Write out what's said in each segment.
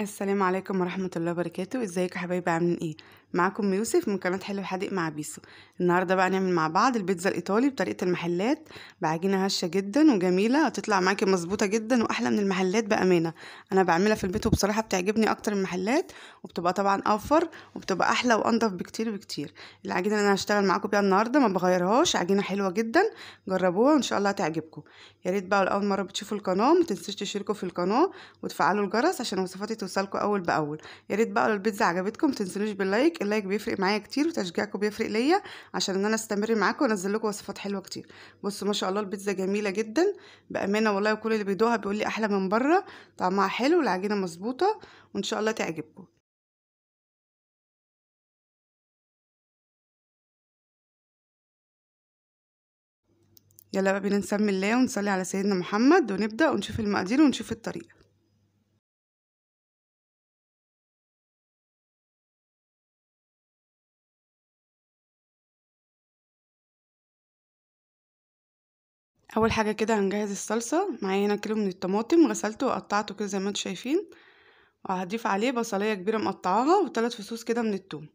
السلام عليكم ورحمة الله وبركاته ازيكم يا حبايبي عاملين ايه معاكم يوسف من قناة حلو حادق مع بيسو النهاردة بقى نعمل مع بعض البيتزا الإيطالي بطريقة المحلات بعجينة هشة جدا وجميلة هتطلع معاكي مظبوطة جدا وأحلى من المحلات بأمانة أنا بعملها في البيت وبصراحة بتعجبني أكتر من المحلات وبتبقى طبعا أوفر وبتبقى أحلى وأنضف بكتير بكتير العجينة اللي أنا هشتغل معاكم بيها النهاردة ما بغيرهاش عجينة حلوة جدا جربوها وإن شاء الله هتعجبكم يا ريت بقى لأول مرة بتشوفوا القناة ما تنسوش تشتركوا في القناة وتفعلوا الجرس عشان وصفاتي توصلكم أول بأول يا ريت بقى لو البيتزا عجبتكم ما باللايك اللايك بيفرق معايا كتير وتشجيعكم بيفرق ليا عشان ان انا استمر معاكم وانزل لكم وصفات حلوه كتير بصوا ما شاء الله البيتزا جميله جدا بامانه والله وكل اللي بيدوها بيقول لي احلى من بره طعمها حلو والعجينه مظبوطه وان شاء الله تعجبكم يلا بقى بننسمي الله ونصلي على سيدنا محمد ونبدأ ونشوف المقادير ونشوف الطريقة اول حاجه كده هنجهز الصلصه معايا هنا كيلو من الطماطم غسلته وقطعته كده زي ما انتوا شايفين وهضيف عليه بصلية كبيره مقطعاها وثلاث فصوص كده من الثوم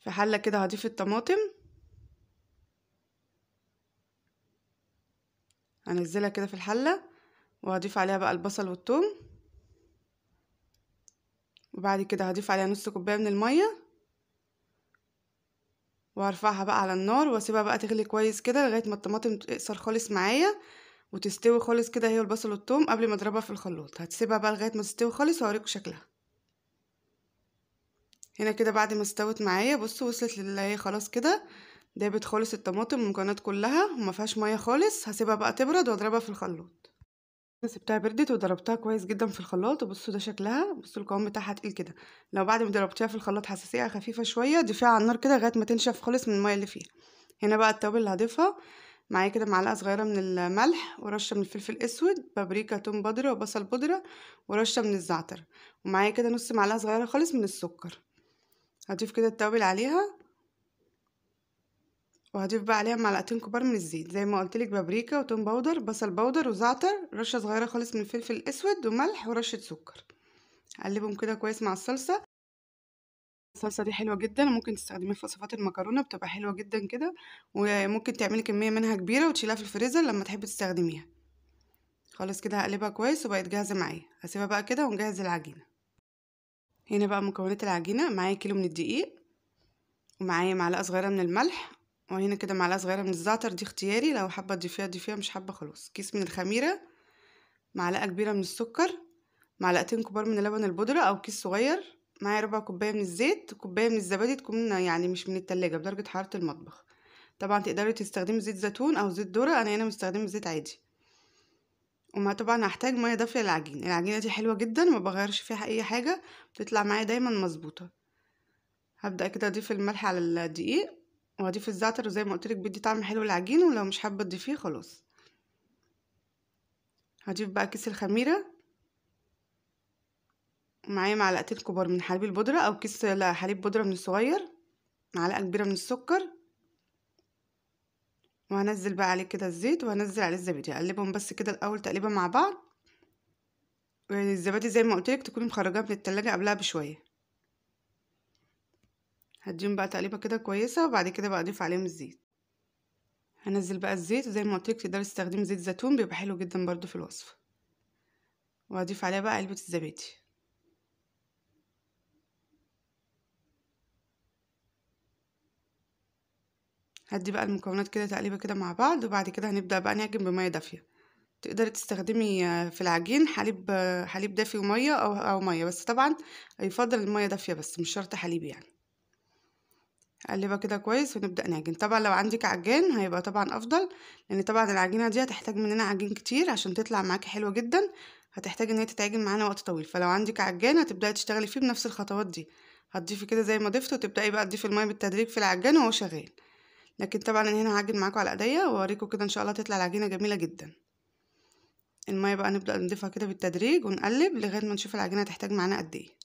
في حله كده هضيف الطماطم هنزلها كده في الحله وهضيف عليها بقى البصل والثوم وبعد كده هضيف عليها نص كوبايه من الميه وهرفعها بقى على النار واسيبها بقى تغلي كويس كده لغايه ما الطماطم تقصر خالص معايا وتستوي خالص كده هي البصل والثوم قبل ما اضربها في الخلاط هتسيبها بقى لغايه ما تستوي خالص وهوريكم شكلها هنا كده بعد ما استوت معايا بصوا وصلت للي هي خلاص كده دابت خالص الطماطم المكونات كلها وما فيهاش ميه خالص هسيبها بقى تبرد واضربها في الخلاط سبتها بردت وضربتها كويس جدا في الخلاط وبصوا ده شكلها بصوا القوام بتاعها تقيل كده لو بعد ما ضربتيها في الخلاط حساسيه خفيفه شويه ضيفيها على النار كده لغايه ما تنشف خالص من الميه اللي فيها هنا بقى التوابل اللي هضيفها معايا كده معلقه صغيره من الملح ورشه من الفلفل الاسود بابريكا توم بودره وبصل بودره ورشه من الزعتر ومعايا كده نص معلقه صغيره خالص من السكر هضيف كده التوابل عليها وهضيف بقى عليها معلقتين كبار من الزيت زي ما قلت لك بابريكا وتوم باودر بصل باودر وزعتر رشه صغيره خالص من فلفل اسود وملح ورشه سكر هقلبهم كده كويس مع الصلصه الصلصه دي حلوه جدا وممكن تستخدميها في وصفات المكرونه بتبقى حلوه جدا كده وممكن تعملي كميه منها كبيره وتشيلها في الفريزر لما تحبي تستخدميها خلاص كده هقلبها كويس وبقت جاهزه معايا هسيبها بقى كده ونجهز العجينه هنا بقى مكونات العجينه معايا كيلو من الدقيق ومعايا معلقه صغيره من الملح وهنا كده معلقه صغيره من الزعتر دي اختياري لو حابه تضيفيها ضيفيها مش حابه خلاص كيس من الخميره معلقه كبيره من السكر معلقتين كبار من اللبن البودره او كيس صغير معايا ربع كوبايه من الزيت كوبايه من الزبادي تكون يعني مش من التلاجة بدرجه حراره المطبخ طبعا تقدري تستخدمي زيت زيتون او زيت ذره انا هنا مستخدمه زيت عادي وما طبعا هحتاج ميه دافيه للعجين العجينه دي حلوه جدا ما بغيرش فيها اي حاجه بتطلع معايا دايما مظبوطه هبدا كده اضيف الملح على الدقيق واضيف الزعتر وزي ما لك بيدي طعم حلو للعجين ولو مش حابه تضيفيه خلاص هضيف بقى كيس الخميره معايا معلقتين كبار من حليب البودره او كيس حليب بودره من الصغير معلقه كبيره من السكر وهنزل بقى عليه كده الزيت وهنزل عليه الزبادي هقلبهم بس كده الاول تقليبه مع بعض الزبادي زي ما قلت لك تكون مخرجاها من التلاجة قبلها بشويه هديهم بقى تقليبه كده كويسه وبعد كده بقى اضيف عليهم الزيت هنزل بقى الزيت وزي ما قلت لك تقدري تستخدمي زيت زيتون بيبقى حلو جدا برضو في الوصفه وهضيف عليها بقى علبه الزبادي هدي بقى المكونات كده تقليبه كده مع بعض وبعد كده هنبدا بقى نعجن بميه دافيه تقدري تستخدمي آه، في العجين حليب آه، حليب دافي وميه او او ميه بس طبعا يفضل الميه دافيه بس مش شرط حليب يعني اقلبها كده كويس ونبدا نعجن طبعا لو عندك عجان هيبقى طبعا افضل لان طبعا العجينه دي هتحتاج مننا عجين كتير عشان تطلع معاكي حلوه جدا هتحتاج ان هي تتعجن معانا وقت طويل فلو عندك عجان هتبداي تشتغلي فيه بنفس الخطوات دي هتضيفي كده زي ما ضفت وتبداي بقى تضيفي الميه بالتدريج في العجان وهو شغال لكن طبعا انا هنا هعجن معاكم على ايديا واوريكم كده ان شاء الله تطلع العجينه جميله جدا الميه بقى نبدا نضيفها كده بالتدريج ونقلب لغايه ما نشوف العجينه هتحتاج معانا قد ايه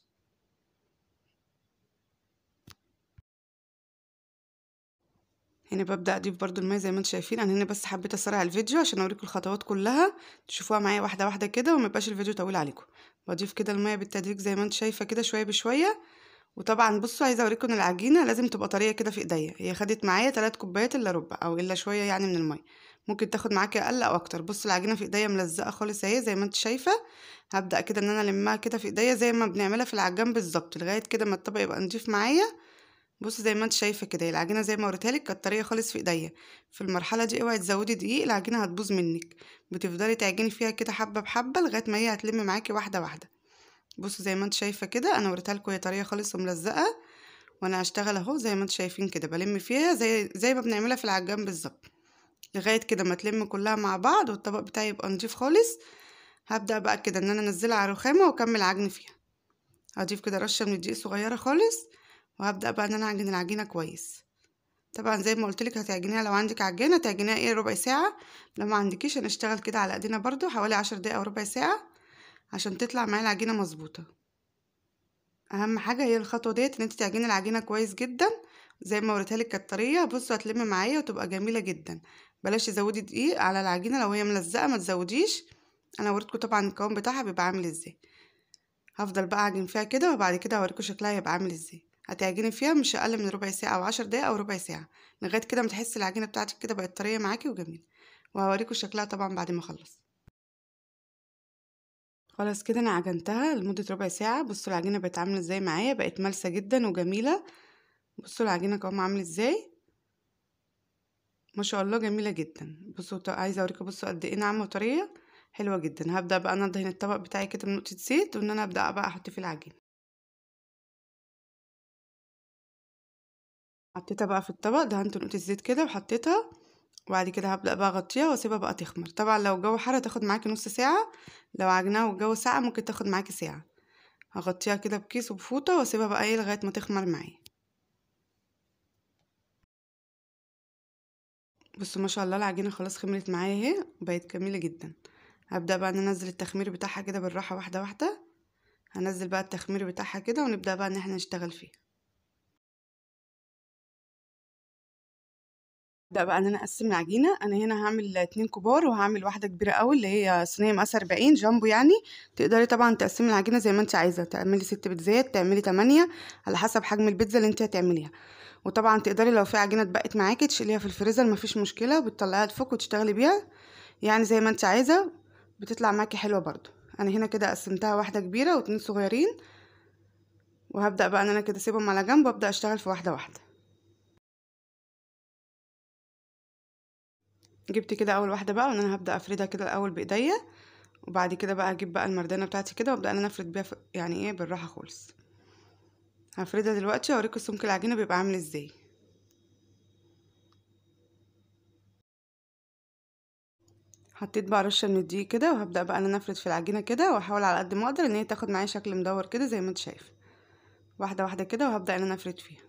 هنا ببدأ أضيف برضو الماء زي ما انتوا شايفين أنا هنا بس حبيت أسرع الفيديو عشان أوريكم الخطوات كلها تشوفوها معايا واحدة واحدة كده وما يبقاش الفيديو طويل عليكم بضيف كده الماء بالتدريج زي ما انتوا شايفة كده شوية بشوية وطبعا بصوا عايزة أوريكم العجينة لازم تبقى طرية كده في إيديا هي خدت معايا تلات كوبايات إلا ربع أو إلا شوية يعني من الماء ممكن تاخد معاكي أقل أو أكتر بصوا العجينة في إيديا ملزقة خالص أهي زي ما انتوا شايفة هبدأ كده إن أنا ألمها كده في إيديا زي ما بنعملها في العجان بالظبط لغاية كده ما الطبق يبقى نضيف معايا بص زي ما انت شايفه كده العجينه زي ما وريتها لك كانت طريه خالص في ايديا في المرحله دي اوعي تزودي دقيق العجينه هتبوظ منك بتفضلي تعجني فيها كده حبه بحبه لغايه ما هي هتلم معاكي واحده واحده بصوا زي ما انت شايفه كده انا وريتها لكم هي طريه خالص وملزقه وانا هشتغل اهو زي ما انت شايفين كده بلم فيها زي زي ما بنعملها في العجان بالظبط لغايه كده ما تلم كلها مع بعض والطبق بتاعي يبقى نضيف خالص هبدا بقى كده ان انا انزلها على الرخامه واكمل عجن فيها هضيف كده رشه من الدقيق صغيره خالص وهبدأ بقى ان انا اعجن العجينة كويس طبعا زي ما قلت لك هتعجنيها لو عندك عجينة تعجنيها ايه ربع ساعه لو ما عندكيش هنشتغل كده على ايدينا برضو حوالي عشر دقايق او ربع ساعه عشان تطلع معايا العجينه مظبوطه اهم حاجه هي الخطوه ديت ان انت تعجني العجينه كويس جدا زي ما وريتها لك كانت طريه بصوا هتلم معايا وتبقى جميله جدا بلاش تزودي دقيق على العجينه لو هي ملزقه ما تزوديش انا وريتكم طبعا القوام بتاعها بيبقى عامل ازاي هفضل بقى اعجن فيها كده وبعد كده هوريكم شكلها هيبقى عامل ازاي هتعجني فيها مش اقل من ربع ساعه او عشر دقايق او ربع ساعه لغايه كده ما تحسي العجينه بتاعتك كده بقت طريه معاكي وجميله وهوريكم شكلها طبعا بعد ما اخلص خلاص كده انا عجنتها لمده ربع ساعه بصوا العجينه بقت عامله ازاي معايا بقت ملسه جدا وجميله بصوا العجينه قوامها عامله ازاي ما شاء الله جميله جدا بصوا عايزه اوريكم بصوا قد ايه ناعمه وطريه حلوه جدا هبدا بقى انا ادهن الطبق بتاعي كده بنقطه زيت وان انا ابدا بقى احط فيه العجينه حطيتها بقى في الطبق دهنت نقطة الزيت كده وحطيتها وبعد كده هبدأ بقى أغطيها وأسيبها بقى تخمر طبعا لو الجو حر تاخد معاكي نص ساعة لو عجنها والجو ساقع ممكن تاخد معاكي ساعة هغطيها كده بكيس وبفوطة وأسيبها بقى ايه لغاية ما تخمر معايا بصوا ما شاء الله العجينة خلاص خمرت معايا اهي وبقت جميلة جدا هبدأ بقى ننزل التخمير بتاعها كده بالراحة واحدة واحدة هنزل بقى التخمير بتاعها كده ونبدأ بقى ان احنا نشتغل فيه ده بقى ان انا اقسم العجينه انا هنا هعمل اتنين كبار وهعمل واحده كبيره قوي اللي هي صينيه مقاس 40 جامبو يعني تقدري طبعا تقسمي العجينه زي ما انت عايزه تعملي ست بيتزات تعملي 8 على حسب حجم البيتزا اللي انت هتعمليها وطبعا تقدري لو في عجينه اتبقت معاكي تشيليها في الفريزر مفيش مشكله وبتطلعيها لفوق وتشتغلي بيها يعني زي ما انت عايزه بتطلع معاكي حلوه برضو انا هنا كده قسمتها واحده كبيره واتنين صغيرين وهبدا بقى ان انا كده اسيبهم على جنب وابدا اشتغل في واحده واحده جبت كده اول واحده بقى وان انا هبدا افردها كده الاول بايديا وبعد كده بقى اجيب بقى المردانه بتاعتي كده وابدا ان انا افرد بيها يعني ايه بالراحه خالص هفردها دلوقتي واوريكم سمك العجينه بيبقى عامل ازاي حطيت بقى رشه من الدقيق كده وهبدا بقى ان انا افرد في العجينه كده واحاول على قد ما اقدر ان هي تاخد معايا شكل مدور كده زي ما انت شايف واحده واحده كده وهبدا ان انا افرد فيها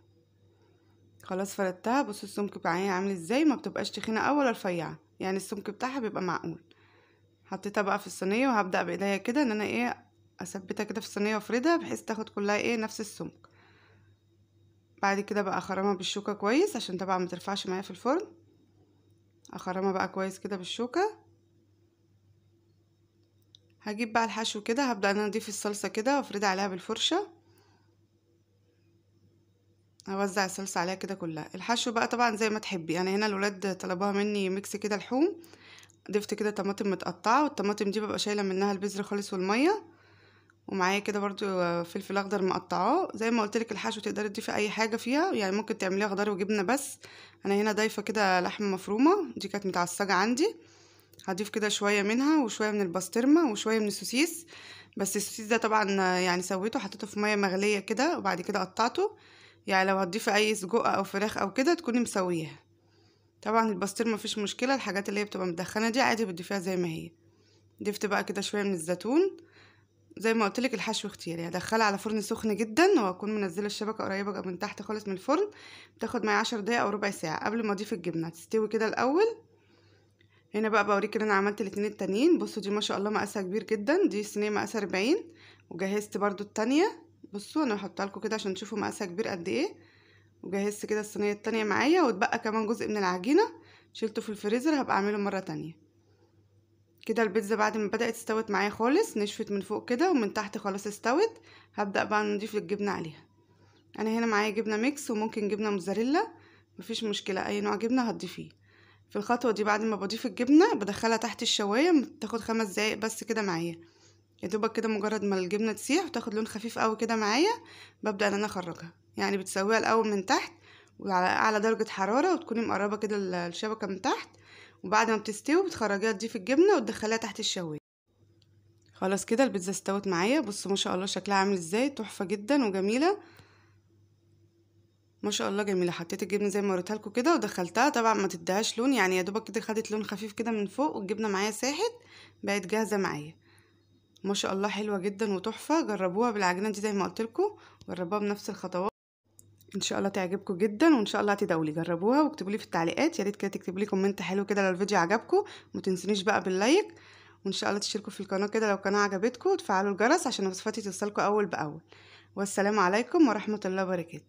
خلاص فردتها بصوا السمك بتاعها عامل ازاي ما بتبقاش تخينه اول ولا رفيعه يعني السمك بتاعها بيبقى معقول حطيتها بقى في الصينيه وهبدا بايديا كده ان انا ايه اثبتها كده في الصينيه وافردها بحيث تاخد كلها ايه نفس السمك بعد كده بقى اخرمها بالشوكه كويس عشان طبعا ما ترفعش معايا في الفرن اخرمها بقى كويس كده بالشوكه هجيب بقى الحشو كده هبدا ان انا اضيف الصلصه كده وافردها عليها بالفرشه هوزع الصلصة عليها كده كلها الحشو بقى طبعا زي ما تحبي انا هنا الولاد طلبوها مني ميكس كده لحوم ضفت كده طماطم متقطعه والطماطم دي ببقى شايله منها البذر خالص والميه ومعايا كده برضو فلفل اخضر مقطعاه زي ما قلت لك الحشو تقدري تضيفي اي حاجه فيها يعني ممكن تعمليها خضار وجبنه بس انا هنا ضايفه كده لحمه مفرومه دي كانت متعصجه عندي هضيف كده شويه منها وشويه من البسطرمه وشويه من السوسيس بس السوسيس ده طبعا يعني سويته حطيته في ميه مغليه كده وبعد كده قطعته يعني لو هتضيفي اي سجق او فراخ او كده تكوني مسويها طبعا البسطرمه ما مفيش مشكله الحاجات اللي هي بتبقى مدخنه دي عادي بتضيفيها زي ما هي ضفت بقى كده شويه من الزيتون زي ما قلتلك الحشو اختياري يعني هدخلها على فرن سخن جدا وهكون منزله الشبكه قريبه من تحت خالص من الفرن بتاخد معايا عشر دقايق او ربع ساعه قبل ما اضيف الجبنه تستوي كده الاول هنا بقى بوريك ان انا عملت الاتنين التانيين بصوا دي ما شاء الله مقاسها كبير جدا دي صينيه مقاسها 40 وجهزت برضو التانيه بصوا انا هحطها لكم كده عشان تشوفوا مقاسها كبير قد ايه وجهزت كده الصينيه التانية معايا واتبقى كمان جزء من العجينه شلته في الفريزر هبقى اعمله مره تانية كده البيتزا بعد ما بدات استوت معايا خالص نشفت من فوق كده ومن تحت خلاص استوت هبدا بقى نضيف الجبنه عليها انا هنا معايا جبنه ميكس وممكن جبنه موزاريلا مفيش مشكله اي نوع جبنه هتضيفيه في الخطوه دي بعد ما بضيف الجبنه بدخلها تحت الشوايه بتاخد خمس دقايق بس كده معايا يا دوبك كده مجرد ما الجبنه تسيح وتاخد لون خفيف قوي كده معايا ببدا ان انا اخرجها يعني بتسويها الاول من تحت وعلى اعلى درجه حراره وتكوني مقربه كده الشبكه من تحت وبعد ما بتستوي بتخرجيها تضيف الجبنه وتدخليها تحت الشوايه خلاص كده البيتزا استوت معايا بصوا ما شاء الله شكلها عامل ازاي تحفه جدا وجميله ما شاء الله جميله حطيت الجبنه زي ما وريتها لكم كده ودخلتها طبعا ما تدهاش لون يعني يا دوبك كده خدت لون خفيف كده من فوق والجبنه معايا ساحت بقت جاهزه معايا ما شاء الله حلوه جدا وتحفه جربوها بالعجينه دي زي ما قلت لكم جربوها بنفس الخطوات ان شاء الله تعجبكم جدا وان شاء الله هتدعوا لي جربوها واكتبوا لي في التعليقات يا ريت كده تكتبوا لي كومنت حلو كده لو الفيديو عجبكم ما تنسونيش بقى باللايك وان شاء الله تشتركوا في القناه كده لو القناه عجبتكم وتفعلوا الجرس عشان وصفاتي توصلكم اول باول والسلام عليكم ورحمه الله وبركاته